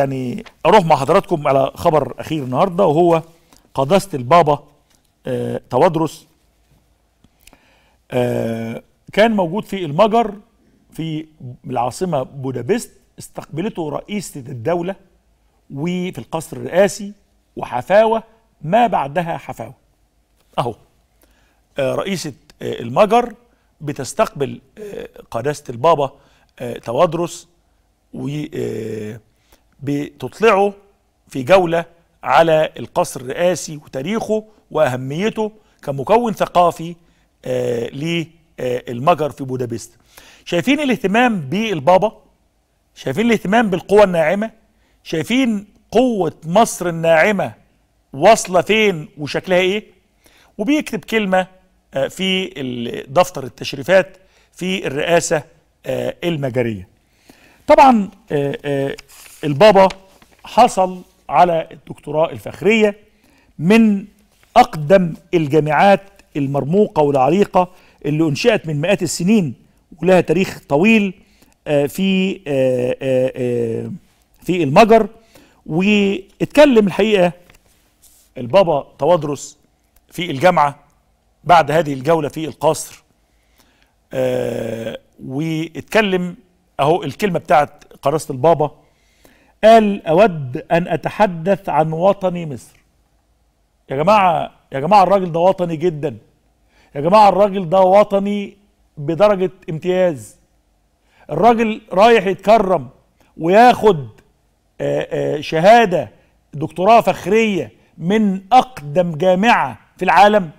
يعني اروح مع حضراتكم على خبر اخير النهارده وهو قداسه البابا آه توادرس آه كان موجود في المجر في العاصمه بودابست استقبلته رئيسه الدوله وفي القصر الرئاسي وحفاوه ما بعدها حفاوه اهو آه رئيسه آه المجر بتستقبل آه قداسه البابا آه توادرس و آه بتطلعه في جولة على القصر الرئاسي وتاريخه وأهميته كمكون ثقافي آه، للمجر في بودابست شايفين الاهتمام بالبابا شايفين الاهتمام بالقوة الناعمة شايفين قوة مصر الناعمة واصلة فين وشكلها ايه وبيكتب كلمة آه، في دفتر التشريفات في الرئاسة آه، المجرية طبعا البابا حصل على الدكتوراه الفخرية من أقدم الجامعات المرموقة والعريقة اللي أنشأت من مئات السنين ولها تاريخ طويل آه، في آه، آه، في المجر واتكلم الحقيقة البابا توادرس في الجامعة بعد هذه الجولة في القصر واتكلم أهو الكلمة بتاعت قراصة البابا قال أود أن أتحدث عن وطني مصر يا جماعة يا جماعة الراجل ده وطني جدا يا جماعة الراجل ده وطني بدرجة امتياز الراجل رايح يتكرم وياخد آه، آه، شهادة دكتوراه فخرية من أقدم جامعة في العالم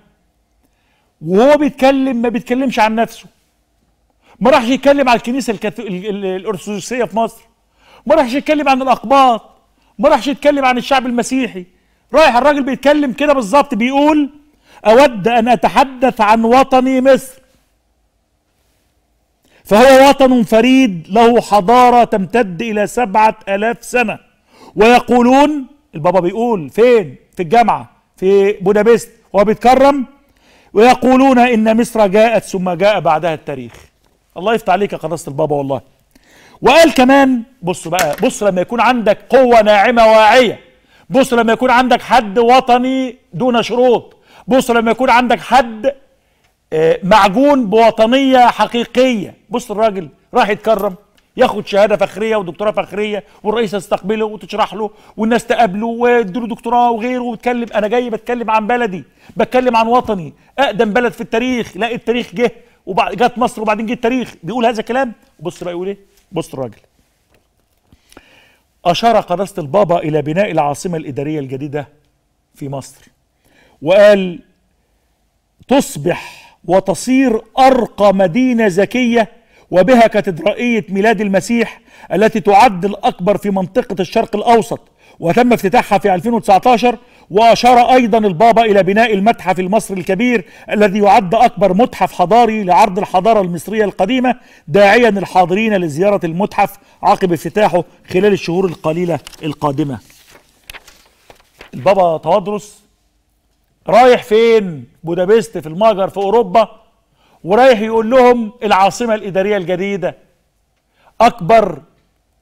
وهو بيتكلم ما بيتكلمش عن نفسه ما راحش يتكلم على الكنيسة الأرثوذكسية في مصر ما راحش يتكلم عن الاقباط ما راحش يتكلم عن الشعب المسيحي رايح الراجل بيتكلم كده بالظبط بيقول اود ان اتحدث عن وطني مصر فهو وطن فريد له حضارة تمتد إلى سبعة ألاف سنة ويقولون البابا بيقول فين في الجامعة في بودابست وهو بيتكرم ويقولون إن مصر جاءت ثم جاء بعدها التاريخ الله يفتح عليك يا قداسة البابا والله وقال كمان بص بقى بص لما يكون عندك قوة ناعمة واعية بص لما يكون عندك حد وطني دون شروط بص لما يكون عندك حد آه، معجون بوطنية حقيقية بص الراجل راح يتكرم ياخد شهاده فخريه ودكتوراه فخريه والرئيس يستقبله وتشرح له والناس تقابله ويديله دكتوراه وغيره ويتكلم انا جاي بتكلم عن بلدي بتكلم عن وطني اقدم بلد في التاريخ لا التاريخ جه وبعد جت مصر وبعدين جه التاريخ بيقول هذا الكلام بص بقى يقول ايه بص الراجل أشار قداسة البابا إلى بناء العاصمة الإدارية الجديدة في مصر وقال تصبح وتصير أرقى مدينة ذكية وبها كاتدرائية ميلاد المسيح التي تعد الأكبر في منطقة الشرق الأوسط وتم افتتاحها في 2019 وأشار أيضا البابا إلى بناء المتحف المصري الكبير الذي يعد أكبر متحف حضاري لعرض الحضارة المصرية القديمة داعيا الحاضرين لزيارة المتحف عقب افتتاحه خلال الشهور القليلة القادمة البابا توادرس رايح فين بودابست في المجر في أوروبا ورايح يقول لهم العاصمة الإدارية الجديدة أكبر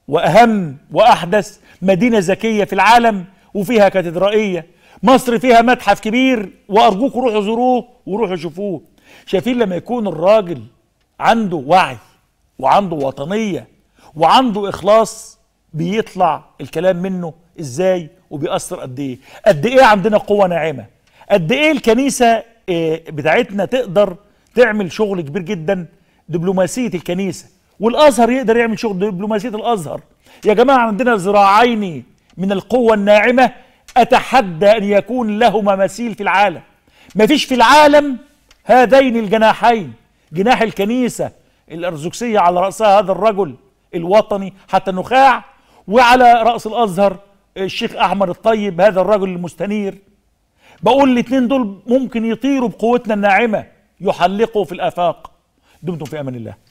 وأهم وأحدث مدينة ذكية في العالم وفيها كاتدرائية مصر فيها متحف كبير وأرجوكم روحوا زوروه وروحوا شوفوه شايفين لما يكون الراجل عنده وعي وعنده وطنية وعنده إخلاص بيطلع الكلام منه إزاي وبيأثر قد إيه قد إيه عندنا قوة ناعمة قد إيه الكنيسة آه، بتاعتنا تقدر تعمل شغل كبير جدا دبلوماسيه الكنيسه والازهر يقدر يعمل شغل دبلوماسيه الازهر يا جماعه عندنا ذراعين من القوه الناعمه اتحدى ان يكون لهما مثيل في العالم ما فيش في العالم هذين الجناحين جناح الكنيسه الارثوذكسيه على راسها هذا الرجل الوطني حتى النخاع وعلى راس الازهر الشيخ احمد الطيب هذا الرجل المستنير بقول الاثنين دول ممكن يطيروا بقوتنا الناعمه يحلقوا في الآفاق دمتم في أمان الله